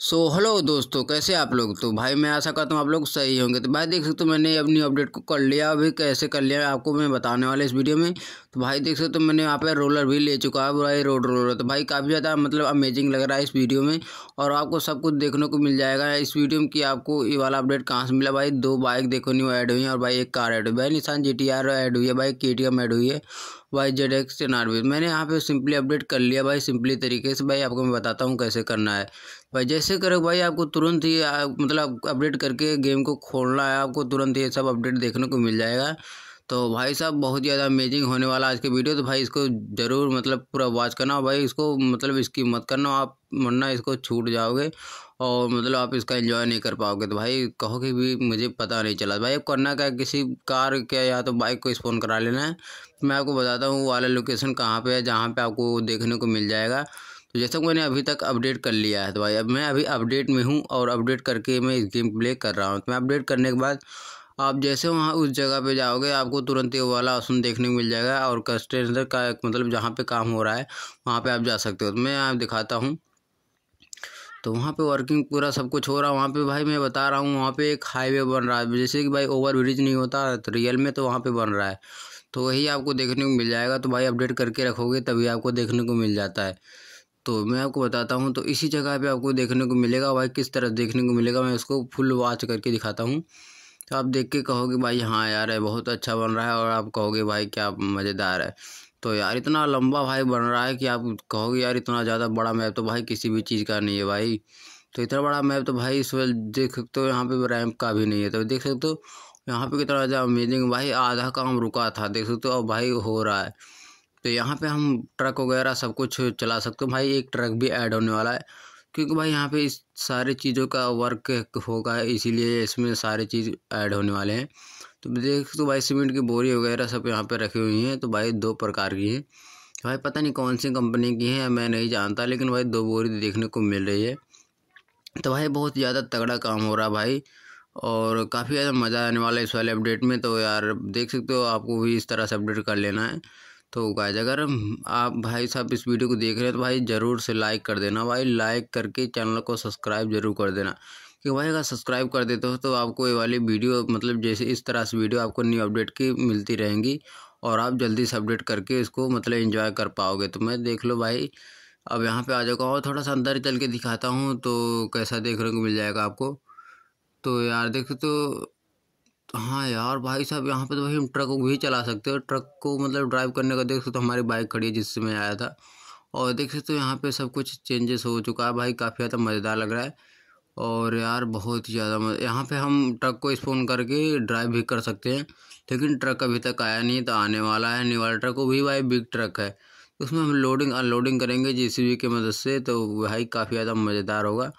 सो so, hello दोस्तों कैसे आप लोग तो भाई मैं आशा करता हूँ आप लोग सही होंगे तो भाई देख सकते हो मैंने अपनी अपडेट को कर लिया अभी कैसे कर लिया आपको मैं बताने वाला इस वीडियो में तो भाई देख सकते हो मैंने यहाँ पर रोलर भी ले चुका है भाई रोड रोलर तो भाई काफ़ी ज़्यादा मतलब अमेजिंग लग रहा है इस वीडियो में और आपको सब कुछ देखने को मिल जाएगा इस वीडियो में कि आपको ये वाला अपडेट कहाँ से मिला भाई दो बाइक देखो नहीं ऐड हुई है और भाई एक कार ऐड हुई भाई निशान जी टी आर ऐड हुई है भाई के टी एम ऐड हुई है Y Z X N R B मैंने यहाँ पे सिंपली अपडेट कर लिया भाई सिंपली तरीके से भाई आपको मैं बताता हूँ कैसे करना है भाई जैसे करो भाई आपको तुरंत ही मतलब अपडेट करके गेम को खोलना है आपको तुरंत ये सब अपडेट देखने को मिल जाएगा तो भाई साहब बहुत ज़्यादा अमेजिंग होने वाला आज के वीडियो तो भाई इसको ज़रूर मतलब पूरा वॉच करना भाई इसको मतलब इसकी मत करना आप वरना इसको छूट जाओगे और मतलब आप इसका एंजॉय नहीं कर पाओगे तो भाई कहो कि भी मुझे पता नहीं चला भाई करना क्या किसी कार क्या या तो बाइक को स्पोन करा लेना है मैं आपको बताता हूँ वो वाला लोकेशन कहाँ पर है जहाँ पर आपको देखने को मिल जाएगा तो जैसा मैंने अभी तक अपडेट कर लिया है तो भाई अब मैं अभी अपडेट में हूँ और अपडेट करके मैं इस गेम प्ले कर रहा हूँ तो मैं अपडेट करने के बाद आप जैसे वहाँ उस जगह पे जाओगे आपको तुरंत ये वाला ऑप्शन देखने को मिल जाएगा और कस्टेंडर का एक मतलब जहाँ पे काम हो रहा है वहाँ पे आप जा सकते हो तो मैं आप दिखाता हूँ तो वहाँ पे वर्किंग पूरा सब कुछ हो रहा है वहाँ पे भाई मैं बता रहा हूँ वहाँ पे एक हाईवे बन रहा है जैसे कि भाई ओवर ब्रिज नहीं होता तो रियल में तो वहाँ पर बन रहा है तो वही आपको देखने को मिल जाएगा तो भाई अपडेट करके रखोगे तभी आपको देखने को मिल जाता है तो मैं आपको बताता हूँ तो इसी जगह पे आपको देखने को मिलेगा भाई किस तरह देखने को मिलेगा मैं उसको फुल वॉच करके दिखाता हूँ तो आप देख के कहोगे भाई हाँ यार है बहुत अच्छा बन रहा है और आप कहोगे भाई क्या मज़ेदार है तो यार इतना लंबा भाई बन रहा है कि आप कहोगे यार इतना ज़्यादा बड़ा मैप तो भाई किसी भी चीज़ का नहीं है भाई तो इतना बड़ा मैप तो भाई इस वक्त देख सकते हो यहाँ पे रैंप का भी नहीं है तो देख सकते हो यहाँ पे कितना ज़्यादा अमेजिंग भाई आधा काम रुका था देख सकते हो अब भाई हो रहा है तो यहाँ पर हम ट्रक वगैरह सब कुछ चला सकते हो भाई एक ट्रक भी ऐड होने वाला है क्योंकि भाई यहाँ पे इस सारे चीज़ों का वर्क होगा इसीलिए इसमें सारे चीज़ ऐड होने वाले हैं तो देख तो भाई सीमेंट की बोरी वगैरह सब यहाँ पे रखी हुई हैं तो भाई दो प्रकार की हैं भाई पता नहीं कौन सी कंपनी की है मैं नहीं जानता लेकिन भाई दो बोरी देखने को मिल रही है तो भाई बहुत ज़्यादा तगड़ा काम हो रहा भाई और काफ़ी ज़्यादा मज़ा आने वाला है इस वाले अपडेट में तो यार देख सकते हो आपको भी इस तरह से अपडेट कर लेना है तो गाइज अगर आप भाई साहब इस वीडियो को देख रहे हैं तो भाई ज़रूर से लाइक कर देना भाई लाइक करके चैनल को सब्सक्राइब जरूर कर देना कि भाई अगर सब्सक्राइब कर देते हो तो आपको ये वाली वीडियो मतलब जैसे इस तरह से वीडियो आपको न्यू अपडेट की मिलती रहेंगी और आप जल्दी से अपडेट करके इसको मतलब इन्जॉय कर पाओगे तो मैं देख लो भाई अब यहाँ पर आ जाओ और थोड़ा सा अंदर चल के दिखाता हूँ तो कैसा देखने को मिल जाएगा आपको तो यार देखो तो हाँ यार भाई साहब यहाँ पे तो भाई हम ट्रक भी चला सकते हो ट्रक को मतलब ड्राइव करने का देख सकते तो हमारी बाइक खड़ी है जिससे मैं आया था और देख सकते हो यहाँ पे सब कुछ चेंजेस हो चुका है भाई काफ़ी ज़्यादा मज़ेदार लग रहा है और यार बहुत ही ज़्यादा मज़ा यहाँ पे हम ट्रक को स्पोन करके ड्राइव भी कर सकते हैं लेकिन ट्रक अभी तक आया नहीं तो आने वाला है वाला ट्रक वो भी भाई बिग ट्रक है उसमें हम लोडिंग अनलोडिंग करेंगे जे की मदद से तो भाई काफ़ी ज़्यादा मज़ेदार होगा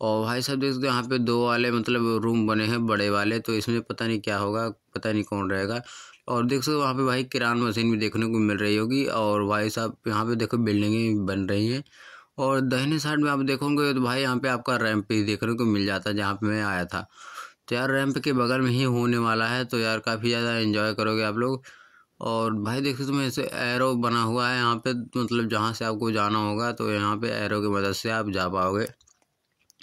और भाई साहब देख सकते हो यहाँ पे दो वाले मतलब रूम बने हैं बड़े वाले तो इसमें पता नहीं क्या होगा पता नहीं कौन रहेगा और देख सकते हो वहाँ पे भाई किरान मशीन भी देखने को मिल रही होगी और भाई साहब यहाँ पे देखो बिल्डिंगें बन रही हैं और दहने साइड में आप देखोगे तो भाई यहाँ पे आपका रैंप ही देखने को मिल जाता है जहाँ पे मैं आया था तो यार रैंप के बगल में ही होने वाला है तो यार काफ़ी ज़्यादा इन्जॉय करोगे आप लोग और भाई देख सकते ऐसे एरो बना हुआ है यहाँ पर मतलब जहाँ से आपको जाना होगा तो यहाँ पर एरो की मदद से आप जा पाओगे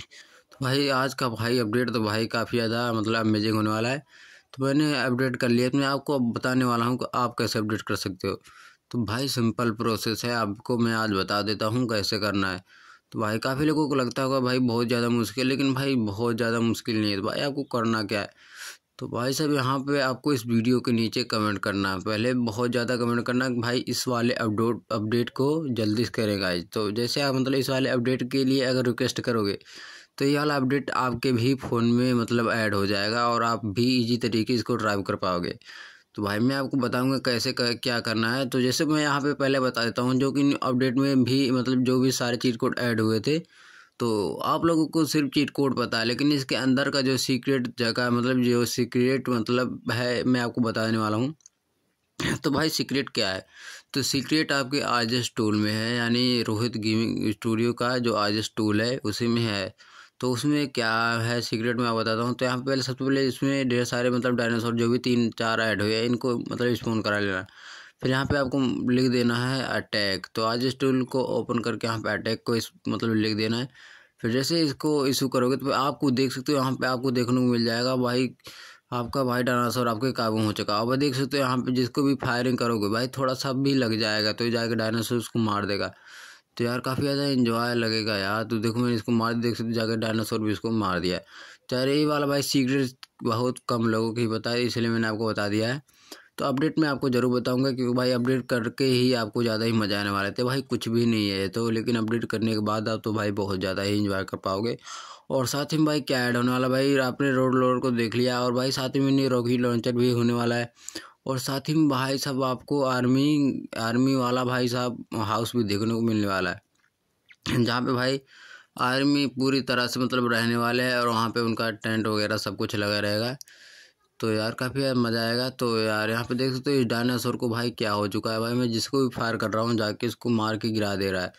तो भाई आज का भाई अपडेट तो भाई काफ़ी ज़्यादा मतलब अमेजिंग होने वाला है तो मैंने अपडेट कर लिया तो मैं आपको बताने वाला हूँ कि आप कैसे अपडेट कर सकते हो तो भाई सिंपल प्रोसेस है आपको मैं आज बता देता हूँ कैसे करना है तो भाई काफ़ी लोगों को लगता होगा भाई बहुत ज़्यादा मुश्किल लेकिन भाई बहुत ज़्यादा मुश्किल नहीं है तो भाई आपको करना क्या है तो भाई साहब यहाँ पे आपको इस वीडियो के नीचे कमेंट करना है पहले बहुत ज़्यादा कमेंट करना है भाई इस वाले अपडोट अपडेट को जल्दी से करेगा तो जैसे आप मतलब इस वाले अपडेट के लिए अगर रिक्वेस्ट करोगे तो ये वाला अपडेट आपके भी फ़ोन में मतलब ऐड हो जाएगा और आप भी इजी तरीके इसको ड्राइव कर पाओगे तो भाई मैं आपको बताऊँगा कैसे कर, क्या करना है तो जैसे मैं यहाँ पर पहले बता देता हूँ जो कि अपडेट में भी मतलब जो भी सारे चीज़ कोड ऐड हुए थे तो आप लोगों को सिर्फ चीट कोड पता है लेकिन इसके अंदर का जो सीक्रेट जगह मतलब जो सीक्रेट मतलब है मैं आपको बताने वाला हूँ तो भाई सीक्रेट क्या है तो सीक्रेट आपके आज एस टूल में है यानी रोहित गेमिंग स्टूडियो का जो आज टूल है उसी में है तो उसमें क्या है सीक्रेट मैं बताता हूँ तो यहाँ पहले सबसे पहले इसमें ढेर सारे मतलब डायनासोर जो भी तीन चार ऐड हुए हैं इनको मतलब स्पोन करा लेना फिर यहाँ पे आपको लिख देना है अटैक तो आज इस टूल को ओपन करके यहाँ पे अटैक को इस मतलब लिख देना है फिर जैसे इसको इशू करोगे तो आपको देख सकते हो यहाँ पे आपको देखने को मिल जाएगा भाई आपका भाई डायनासोर आपके काबू हो चुका अब देख सकते हो यहाँ पे जिसको भी फायरिंग करोगे भाई थोड़ा सा भी लग जाएगा तो जाके डायनासोर उसको मार देगा तो यार काफ़ी ज़्यादा इन्जॉय लगेगा यार तो देखो मैंने इसको मार देख सकते जाकर डायनासोर भी इसको मार दिया तो यार यही वाला भाई सीक्रेट बहुत कम लोगों को ही पता है इसलिए मैंने आपको बता दिया है तो अपडेट में आपको ज़रूर बताऊंगा क्योंकि भाई अपडेट करके ही आपको ज़्यादा ही मज़ा आने वाला थे तो भाई कुछ भी नहीं है तो लेकिन अपडेट करने के बाद आप तो भाई बहुत ज़्यादा ही इन्जॉय कर पाओगे और साथ ही में भाई क्या ऐड होने वाला भाई आपने रोड लोड को देख लिया और भाई साथ ही में रॉकी लॉन्चर भी होने वाला है और साथ ही भाई साहब आपको आर्मी आर्मी वाला भाई साहब हाउस भी देखने को मिलने वाला है जहाँ पर भाई आर्मी पूरी तरह से मतलब रहने वाले हैं और वहाँ पर उनका टेंट वगैरह सब कुछ लगा रहेगा तो यार काफ़ी यार मज़ा आएगा तो यार यहाँ पे देख सकते हो इस डायनासोर को भाई क्या हो चुका है भाई मैं जिसको भी फायर कर रहा हूँ जाके इसको मार के गिरा दे रहा है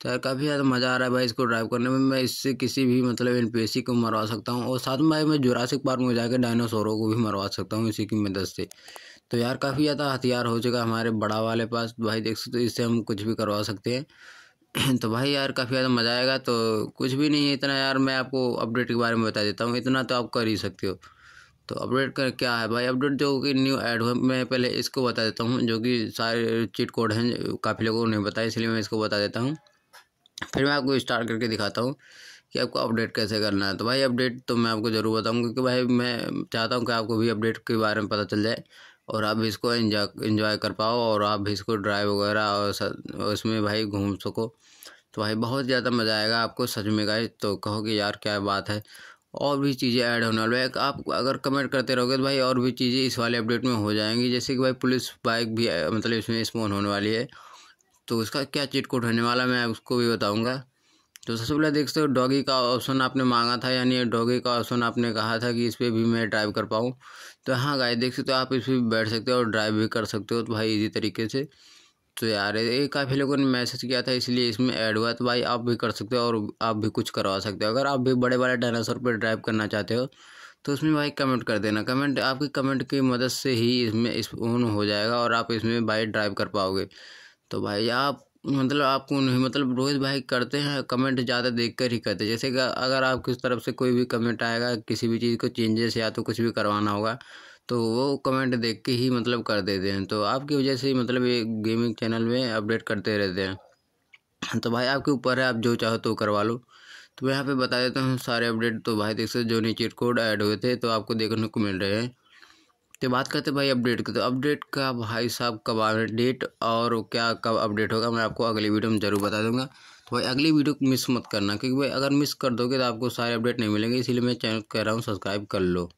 तो यार काफ़ी ज़्यादा मज़ा आ रहा है भाई इसको ड्राइव करने में मैं इससे किसी भी मतलब एन को मरवा सकता हूँ और साथ में भाई मैं जुरासिक पार्क में जाकर डायनासोरों को भी मरवा सकता हूँ इसी की मदद से तो यार काफ़ी ज़्यादा हथियार हो चुका हमारे बड़ा वाले पास भाई देख सकते हो इससे हम कुछ भी करवा सकते हैं तो भाई यार काफ़ी ज़्यादा मज़ा आएगा तो कुछ भी नहीं है इतना यार मैं आपको अपडेट के बारे में बता देता हूँ इतना तो आप कर ही सकते हो तो अपडेट कर क्या है भाई अपडेट जो कि न्यू ऐड हुआ मैं पहले इसको बता देता हूँ जो कि सारे चीट कोड हैं काफ़ी लोगों को नहीं बताया इसलिए मैं इसको बता देता हूँ फिर मैं आपको स्टार्ट करके दिखाता हूँ कि आपको अपडेट कैसे करना है तो भाई अपडेट तो मैं आपको ज़रूर बताऊँगा क्योंकि भाई मैं चाहता हूँ कि आपको भी अपडेट के बारे में पता चल जाए और आप इसको इन्जॉय इंजॉय कर पाओ और आप भी इसको ड्राइव वगैरह और उसमें भाई घूम सको तो भाई बहुत ज़्यादा मज़ा आएगा आपको सच में गाइस तो कहो कि यार क्या बात है और भी चीज़ें ऐड होने वाली है आप अगर कमेंट करते रहोगे तो भाई और भी चीज़ें इस वाले अपडेट में हो जाएंगी जैसे कि भाई पुलिस बाइक भी मतलब इसमें स्पोन होने वाली है तो उसका क्या चिट कोड होने वाला मैं उसको भी बताऊँगा तो सबसे पहले देखते हो डॉगी का ऑप्शन आपने मांगा था यानी डॉगी का ऑप्शन आपने कहा था कि इस पर भी मैं ड्राइव कर पाऊँ तो हाँ गाय देख सकते हो आप इस पर बैठ सकते हो और ड्राइव भी कर सकते हो तो भाई इजी तरीके से तो यार ये काफ़ी लोगों ने मैसेज किया था इसलिए इसमें ऐड हुआ तो भाई आप भी कर सकते हो और आप भी कुछ करवा सकते हो अगर आप भी बड़े बड़े डायनासोर पर ड्राइव करना चाहते हो तो उसमें भाई कमेंट कर देना कमेंट आपकी कमेंट की मदद से ही इसमें इस ऊन हो जाएगा और आप इसमें भाई ड्राइव कर पाओगे तो भाई आप मतलब आपको नहीं मतलब रोहित भाई करते हैं कमेंट ज़्यादा देख कर ही करते हैं जैसे कि अगर किस तरफ से कोई भी कमेंट आएगा किसी भी चीज़ को चेंजेस या तो कुछ भी करवाना होगा तो वो कमेंट देख के ही मतलब कर देते हैं तो आपकी वजह से ही मतलब ये गेमिंग चैनल में अपडेट करते रहते हैं तो भाई आपके ऊपर है आप जो चाहो तो करवा लो तो मैं यहाँ पे बता देता हूँ सारे अपडेट तो भाई देख सकते जो नीचे कोड ऐड हुए थे तो आपको देखने को मिल रहे हैं तो बात करते भाई अपडेट की तो अपडेट का भाई साहब कब डेट और क्या कब अपडेट होगा मैं आपको अगली वीडियो में ज़रूर बता दूंगा तो भाई अगली वीडियो मिस मत करना क्योंकि भाई अगर मिस कर दोगे तो आपको सारे अपडेट नहीं मिलेंगे इसीलिए मैं चैनल कह रहा हूँ सब्सक्राइब कर लो